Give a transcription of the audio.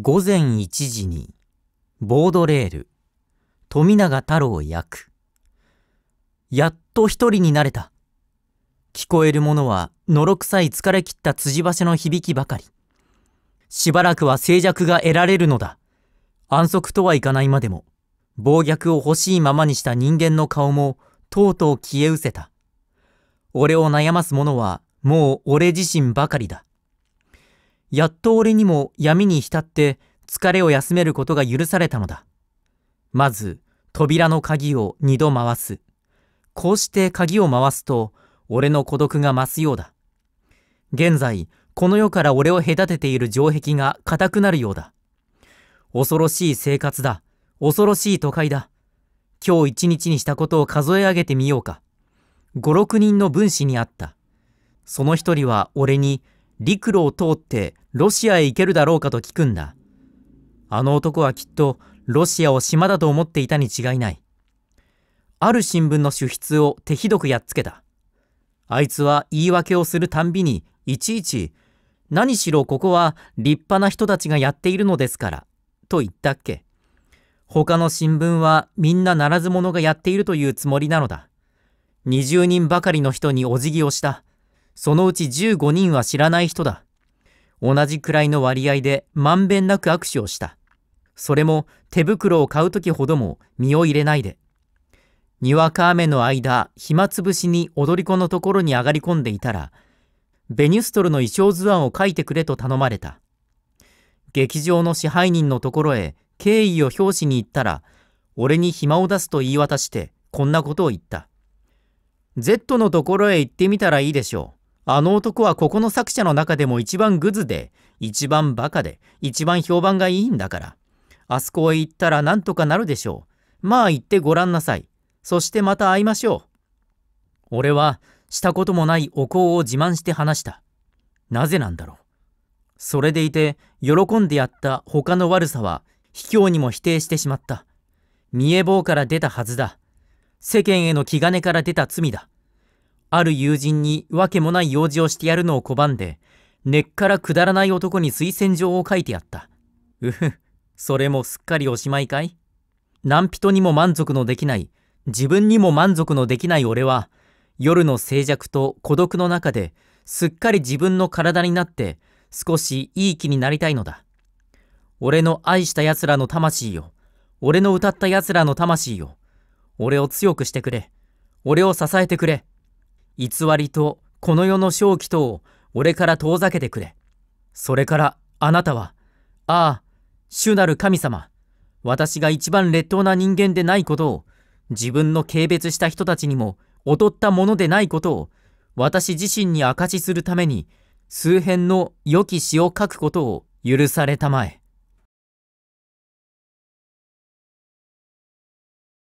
午前1時に、ボードレール、富永太郎役。やっと一人になれた。聞こえるものは、のろくさい疲れ切った辻橋の響きばかり。しばらくは静寂が得られるのだ。安息とはいかないまでも、暴虐を欲しいままにした人間の顔も、とうとう消え失せた。俺を悩ますものは、もう俺自身ばかりだ。やっと俺にも闇に浸って疲れを休めることが許されたのだ。まず、扉の鍵を二度回す。こうして鍵を回すと、俺の孤独が増すようだ。現在、この世から俺を隔てている城壁が固くなるようだ。恐ろしい生活だ。恐ろしい都会だ。今日一日にしたことを数え上げてみようか。五六人の分子にあった。その一人は俺に陸路を通ってロシアへ行けるだろうかと聞くんだ。あの男はきっとロシアを島だと思っていたに違いない。ある新聞の主筆を手ひどくやっつけた。あいつは言い訳をするたんびにいちいち「何しろここは立派な人たちがやっているのですから」と言ったっけ。他の新聞はみんなならず者がやっているというつもりなのだ。20人ばかりの人にお辞儀をした。そのうち15人は知らない人だ。同じくらいの割合でまんべんなく握手をした。それも手袋を買う時ほども身を入れないで。にわか雨の間、暇つぶしに踊り子のところに上がり込んでいたら、ベニュストルの衣装図案を書いてくれと頼まれた。劇場の支配人のところへ敬意を表しに行ったら、俺に暇を出すと言い渡して、こんなことを言った。Z のところへ行ってみたらいいでしょう。あの男はここの作者の中でも一番グズで、一番バカで、一番評判がいいんだから。あそこへ行ったらなんとかなるでしょう。まあ行ってごらんなさい。そしてまた会いましょう。俺は、したこともないお香を自慢して話した。なぜなんだろう。それでいて、喜んでやった他の悪さは、卑怯にも否定してしまった。見え棒から出たはずだ。世間への気兼ねから出た罪だ。ある友人に訳もない用事をしてやるのを拒んで、根っからくだらない男に推薦状を書いてやった。うふ、それもすっかりおしまいかい何人にも満足のできない、自分にも満足のできない俺は、夜の静寂と孤独の中で、すっかり自分の体になって、少しいい気になりたいのだ。俺の愛した奴らの魂よ。俺の歌った奴らの魂よ。俺を強くしてくれ。俺を支えてくれ。偽りとこの世の正気とを俺から遠ざけてくれ。それからあなたは、ああ、主なる神様、私が一番劣等な人間でないことを、自分の軽蔑した人たちにも劣ったものでないことを、私自身に証しするために、数編の良き詩を書くことを許されたまえ。